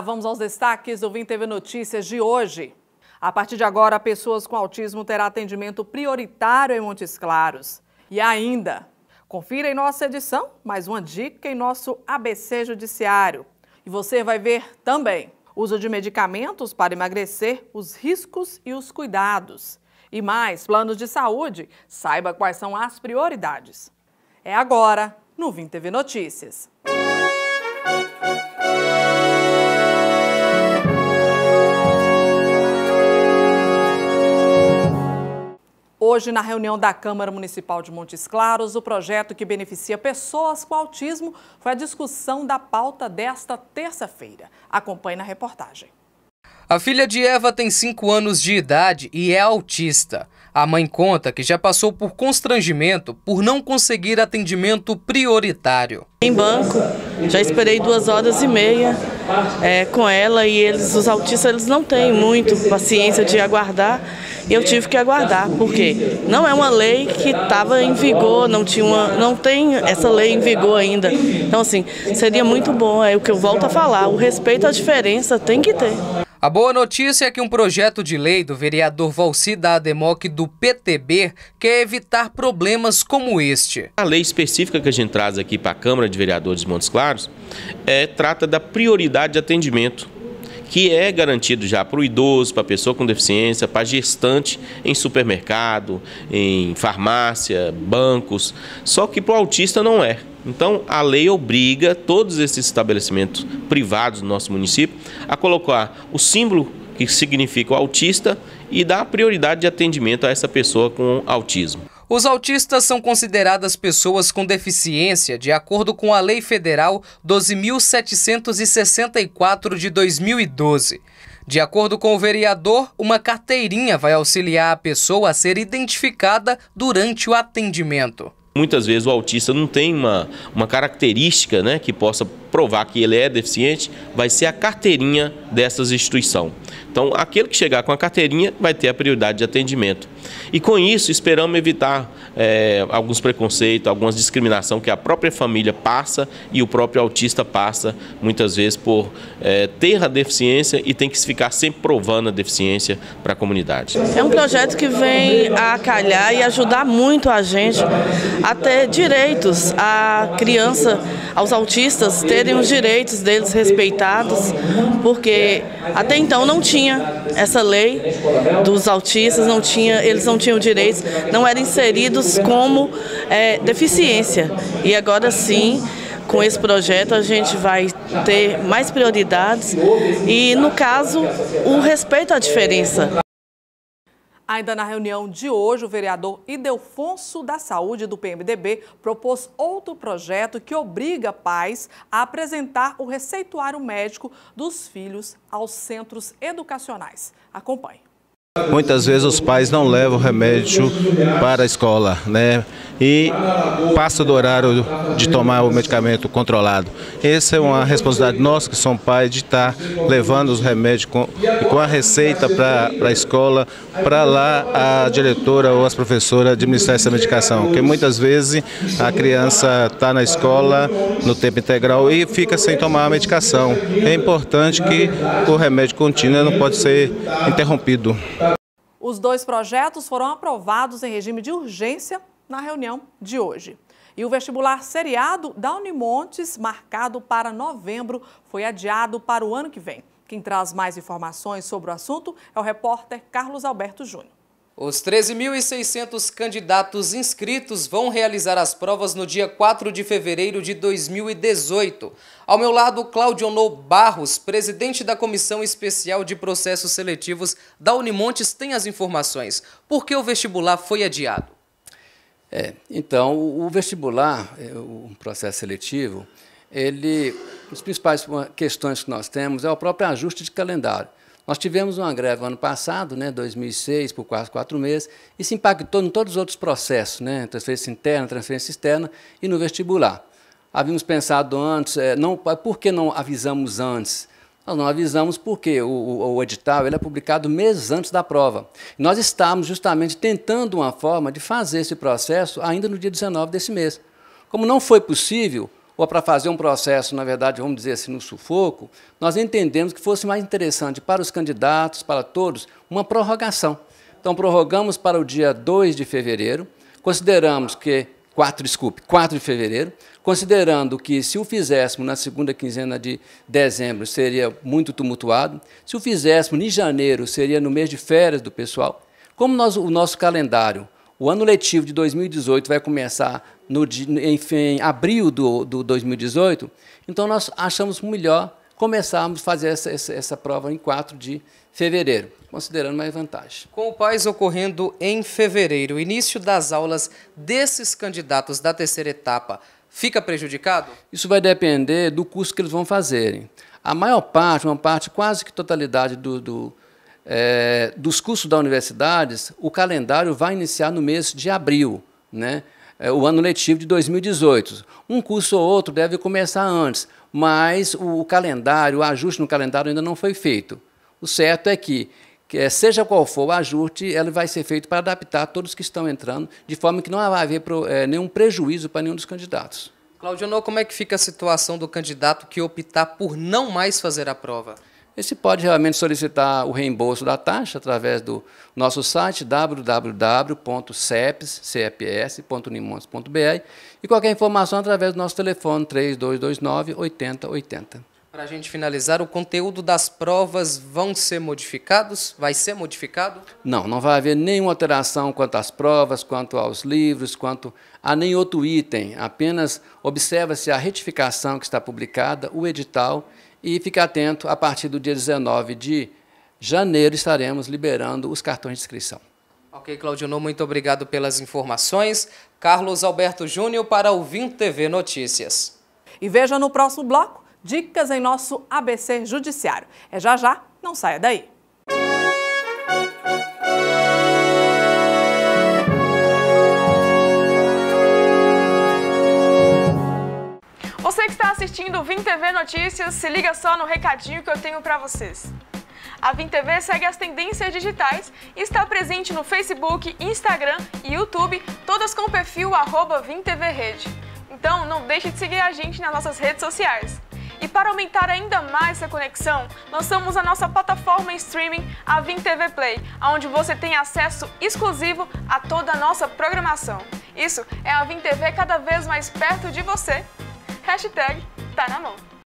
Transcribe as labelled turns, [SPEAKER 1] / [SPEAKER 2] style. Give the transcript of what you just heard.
[SPEAKER 1] vamos aos destaques do Vim TV Notícias de hoje. A partir de agora, pessoas com autismo terão atendimento prioritário em Montes Claros. E ainda, confira em nossa edição mais uma dica em nosso ABC Judiciário. E você vai ver também uso de medicamentos para emagrecer, os riscos e os cuidados. E mais, planos de saúde, saiba quais são as prioridades. É agora, no Vim TV Notícias. Hoje, na reunião da Câmara Municipal de Montes Claros, o projeto que beneficia pessoas com autismo foi a discussão da pauta desta terça-feira. Acompanhe na reportagem.
[SPEAKER 2] A filha de Eva tem 5 anos de idade e é autista. A mãe conta que já passou por constrangimento por não conseguir atendimento prioritário. Em banco, já esperei duas horas e meia é, com ela
[SPEAKER 1] e eles, os autistas, eles não têm muito paciência de aguardar e eu tive que aguardar, porque não é uma lei que estava em vigor, não, tinha uma, não tem essa lei em vigor ainda. Então, assim, seria muito bom, é o que eu volto a falar, o respeito à diferença
[SPEAKER 2] tem que ter. A boa notícia é que um projeto de lei do vereador Valci da Ademoc
[SPEAKER 3] do PTB quer evitar problemas como este. A lei específica que a gente traz aqui para a Câmara de Vereadores de Montes Claros é, trata da prioridade de atendimento que é garantido já para o idoso, para a pessoa com deficiência, para gestante em supermercado, em farmácia, bancos. Só que para o autista não é. Então, a lei obriga todos esses estabelecimentos privados do nosso município a colocar o símbolo que significa o autista e dar prioridade de atendimento a essa pessoa com autismo.
[SPEAKER 2] Os autistas são consideradas pessoas com deficiência de acordo com a Lei Federal 12.764 de 2012. De acordo com o vereador, uma carteirinha vai auxiliar a pessoa a ser identificada durante o atendimento.
[SPEAKER 3] Muitas vezes o autista não tem uma, uma característica né, que possa provar que ele é deficiente, vai ser a carteirinha dessas instituições. Então, aquele que chegar com a carteirinha vai ter a prioridade de atendimento. E com isso, esperamos evitar é, alguns preconceitos, algumas discriminação que a própria família passa e o próprio autista passa, muitas vezes, por é, ter a deficiência e tem que ficar sempre provando a deficiência para a comunidade. É um projeto que vem
[SPEAKER 1] a calhar e ajudar muito a gente até direitos à criança, aos autistas terem os direitos deles respeitados, porque até então não tinha essa lei dos autistas, não tinha, eles não tinham direitos, não eram inseridos como é, deficiência. E agora sim com esse projeto a gente vai ter mais prioridades e, no caso, o respeito à diferença. Ainda na reunião de hoje, o vereador Idelfonso da Saúde, do PMDB, propôs outro projeto que obriga pais a apresentar o receituário médico dos filhos aos centros educacionais. Acompanhe.
[SPEAKER 3] Muitas vezes os pais não levam remédio para a escola, né? E passa do horário de tomar o medicamento controlado. Essa é uma responsabilidade nossa, que somos pais, de estar tá levando os remédios com, com a receita para a escola, para lá a diretora ou as professoras administrar essa medicação. Porque muitas vezes a criança está na escola, no tempo integral, e fica sem tomar a medicação. É importante que o remédio contínuo não pode ser interrompido.
[SPEAKER 1] Os dois projetos foram aprovados em regime de urgência na reunião de hoje. E o vestibular seriado da Unimontes, marcado para novembro, foi adiado para o ano que vem. Quem traz mais informações sobre o assunto é o repórter Carlos Alberto Júnior.
[SPEAKER 2] Os 13.600 candidatos inscritos vão realizar as provas no dia 4 de fevereiro de 2018. Ao meu lado, Claudio No Barros, presidente da Comissão Especial de Processos Seletivos da Unimontes, tem as informações. Por que o
[SPEAKER 4] vestibular foi adiado? É, então, o vestibular, é, o processo seletivo, ele, as principais questões que nós temos é o próprio ajuste de calendário. Nós tivemos uma greve ano passado, né, 2006, por quase quatro meses, e se impactou em todos os outros processos, né, transferência interna, transferência externa e no vestibular. Havíamos pensado antes, é, não, eh, por que não avisamos antes? Nós não avisamos porque o, o, o, edital ele é publicado meses antes da prova. Nós estávamos justamente tentando uma forma de fazer esse processo ainda no dia 19 desse mês. Como não foi possível, ou para fazer um processo, na verdade, vamos dizer assim, no sufoco, nós entendemos que fosse mais interessante para os candidatos, para todos, uma prorrogação. Então, prorrogamos para o dia 2 de fevereiro, consideramos que 4, desculpe, 4 de fevereiro, considerando que se o fizéssemos na segunda quinzena de dezembro seria muito tumultuado, se o fizéssemos em janeiro seria no mês de férias do pessoal. Como nós, o nosso calendário, o ano letivo de 2018 vai começar no, em, abril do, do 2018, então nós achamos melhor começarmos a fazer essa, essa, essa, prova em 4 de fevereiro, considerando mais vantagem. Com o PAIS ocorrendo em
[SPEAKER 2] fevereiro, o início das aulas desses candidatos da terceira etapa fica
[SPEAKER 4] prejudicado? Isso vai depender do curso que eles vão fazerem. A maior parte, uma parte quase que totalidade do, do, é, dos cursos da universidades, o calendário vai iniciar no mês de abril, né? É, o ano letivo de 2018. Um curso ou outro deve começar antes, mas o calendário, o ajuste no calendário ainda não foi feito. O certo é que, é, seja qual for o ajuste, ele vai ser feito para adaptar todos que estão entrando, de forma que não vai haver é, nenhum prejuízo para nenhum dos candidatos. Claudionor,
[SPEAKER 2] como é que fica a situação do candidato que optar por não mais fazer a prova?
[SPEAKER 4] Você pode realmente solicitar o reembolso da taxa através do nosso site www.ceps.nimons.br e qualquer informação através do nosso telefone 3229 8080. Para a gente finalizar, o conteúdo das
[SPEAKER 2] provas vão ser modificados? Vai ser modificado?
[SPEAKER 4] Não, não vai haver nenhuma alteração quanto às provas, quanto aos livros, quanto a nenhum outro item. Apenas observa-se a retificação que está publicada, o edital e fique atento, a partir do dia 19 de janeiro estaremos liberando os cartões de inscrição.
[SPEAKER 2] Ok, Claudino, muito obrigado pelas informações. Carlos Alberto Júnior para o Vim TV Notícias. E veja no próximo bloco dicas em nosso ABC Judiciário. É
[SPEAKER 1] já já, não saia daí. Você que está assistindo o Vim TV Notícias, se liga só no recadinho que eu tenho para vocês. A Vim TV segue as tendências digitais e está presente no Facebook, Instagram e YouTube, todas com o perfil arroba Rede. Então não deixe de seguir a gente nas nossas redes sociais. E para aumentar ainda mais essa conexão, lançamos a nossa plataforma em streaming, a Vim TV Play, onde você tem acesso exclusivo a toda a nossa programação. Isso é a Vim TV cada vez mais perto de você Hashtag tá na mão.